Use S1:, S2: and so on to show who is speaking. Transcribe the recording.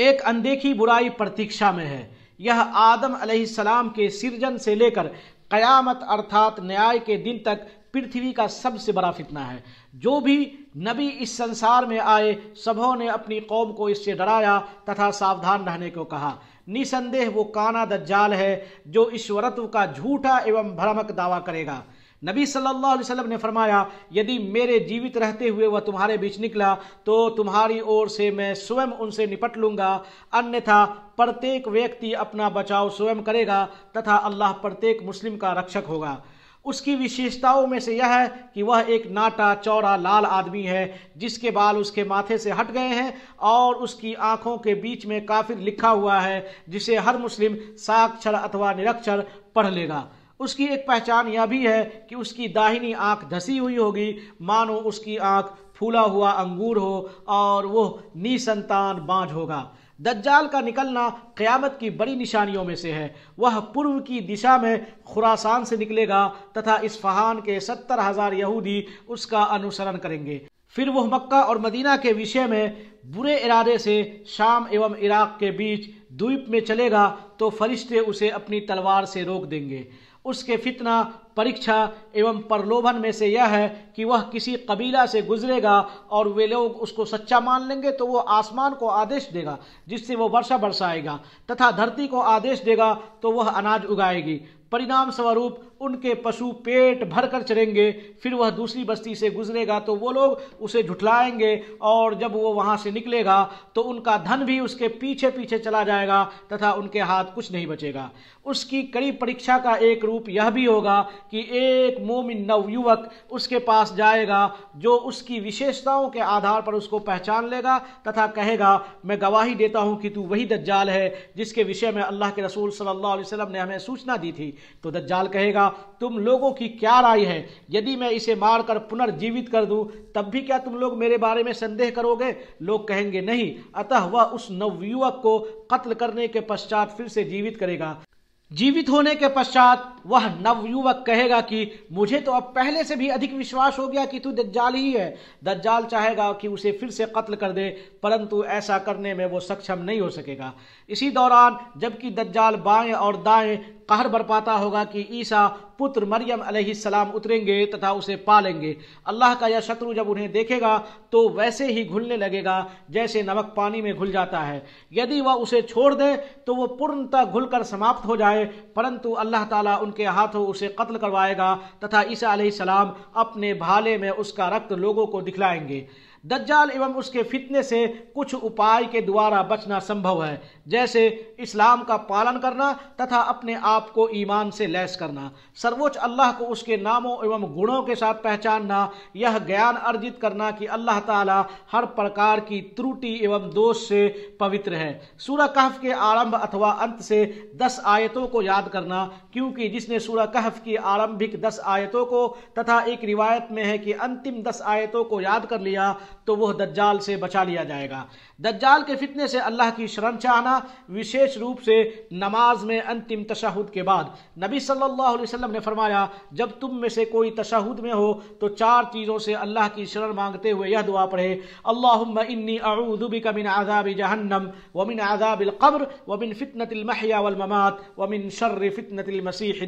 S1: एक अनदेखी बुराई प्रतीक्षा में है यह आदम सलाम के सृजन से लेकर कयामत अर्थात न्याय के दिन तक पृथ्वी का सबसे बड़ा फितना है जो भी नबी इस संसार में आए सबों ने अपनी कौम को इससे डराया तथा सावधान रहने को कहा निसंदेह वो काना दज्जाल है जो ईश्वरत्व का झूठा एवं भ्रमक दावा करेगा नबी सल्लल्लाहु अलैहि वसल्लम ने फरमाया यदि मेरे जीवित रहते हुए वह तुम्हारे बीच निकला तो तुम्हारी ओर से मैं स्वयं उनसे निपट लूंगा अन्यथा प्रत्येक व्यक्ति अपना बचाव स्वयं करेगा तथा अल्लाह प्रत्येक मुस्लिम का रक्षक होगा उसकी विशेषताओं में से यह है कि वह एक नाटा चौड़ा लाल आदमी है जिसके बाल उसके माथे से हट गए हैं और उसकी आंखों के बीच में काफिर लिखा हुआ है जिसे हर मुस्लिम साक्षर अथवा निरक्षर पढ़ लेगा उसकी एक पहचान यह भी है कि उसकी दाहिनी आंख धसी हुई होगी मानो उसकी आंख फूला हुआ अंगूर हो और वह निसंतान बांझ होगा दज्जाल का निकलना क़यामत की बड़ी निशानियों में से है वह पूर्व की दिशा में खुरासान से निकलेगा तथा इस फहान के सत्तर हज़ार यहूदी उसका अनुसरण करेंगे फिर वह मक्का और मदीना के विषय में बुरे इरादे से शाम एवं इराक़ के बीच द्वीप में चलेगा तो फरिश्ते उसे अपनी तलवार से रोक देंगे उसके फितना परीक्षा एवं प्रलोभन में से यह है कि वह किसी कबीला से गुजरेगा और वे लोग उसको सच्चा मान लेंगे तो वो आसमान को आदेश देगा जिससे वो वर्षा बरसाएगा तथा धरती को आदेश देगा तो वह अनाज उगाएगी परिणाम स्वरूप उनके पशु पेट भर कर चलेंगे फिर वह दूसरी बस्ती से गुजरेगा तो वो लोग उसे झुठलाएंगे और जब वो वहाँ से निकलेगा तो उनका धन भी उसके पीछे पीछे चला जाएगा तथा उनके हाथ कुछ नहीं बचेगा उसकी कड़ी परीक्षा का एक रूप रूप यह भी होगा कि एक मोमिन नवयुवक उसके पास जाएगा जो उसकी विशेषताओं के आधार पर उसको पहचान लेगा तथा कहेगा मैं गवाही देता हूँ कि तू वही दज्जाल है जिसके विषय में अल्लाह के रसूल सल्लल्लाहु अलैहि वसल्लम ने हमें सूचना दी थी तो दज्जाल कहेगा तुम लोगों की क्या राय है यदि मैं इसे मारकर पुनर्जीवित कर दूँ तब भी क्या तुम लोग मेरे बारे में संदेह करोगे लोग कहेंगे नहीं अतः वह उस नवयुवक को कत्ल करने के पश्चात फिर से जीवित करेगा जीवित होने के पश्चात वह नवयुवक कहेगा कि मुझे तो अब पहले से भी अधिक विश्वास हो गया कि तू दज्जाल ही है दज्जाल चाहेगा कि उसे फिर से कत्ल कर दे परंतु ऐसा करने में वो सक्षम नहीं हो सकेगा इसी दौरान जबकि दज्जाल बाएं और दाएं कहर बरपाता होगा कि ईसा पुत्र मरियम सलाम उतरेंगे तथा उसे पालेंगे अल्लाह का यह शत्रु जब उन्हें देखेगा तो वैसे ही घुलने लगेगा जैसे नमक पानी में घुल जाता है यदि वह उसे छोड़ दे तो वह पूर्णतः घुलकर समाप्त हो जाए परंतु अल्लाह ताला उनके हाथों उसे कत्ल करवाएगा तथा ईसा सलाम अपने भाले में उसका रक्त लोगों को दिखलाएंगे दज्जाल एवं उसके फितने से कुछ उपाय के द्वारा बचना संभव है जैसे इस्लाम का पालन करना तथा अपने आप को ईमान से लैस करना सर्वोच्च अल्लाह को उसके नामों एवं गुणों के साथ पहचानना यह ज्ञान अर्जित करना कि अल्लाह ताला हर प्रकार की त्रुटि एवं दोष से पवित्र है सूरह कहफ के आरंभ अथवा अंत से दस आयतों को याद करना क्योंकि जिसने सूरह कहफ की आरंभिक दस आयतों को तथा एक रिवायत में है कि अंतिम दस आयतों को याद कर लिया तो वह दज्जाल से बचा लिया जाएगा दज्जाल के फितने से अल्लाह की शरण चाहना विशेष रूप से नमाज में अंतिम तशाहुद के बाद नबी सल्लल्लाहु अलैहि वसल्लम ने फरमाया जब तुम में से कोई तशाहुद में हो तो चार चीज़ों से अल्लाह की शरण मांगते हुए यह दुआ पढ़े अल्लाह इन्नी अरुदुबी का मिन आज़ाब जहन्नम वमिन आजाबिल्कब्र कब्र वमिन फ़ितनतिल महिया वल ममात वमिन शर्र फ़ितनतिल मसीह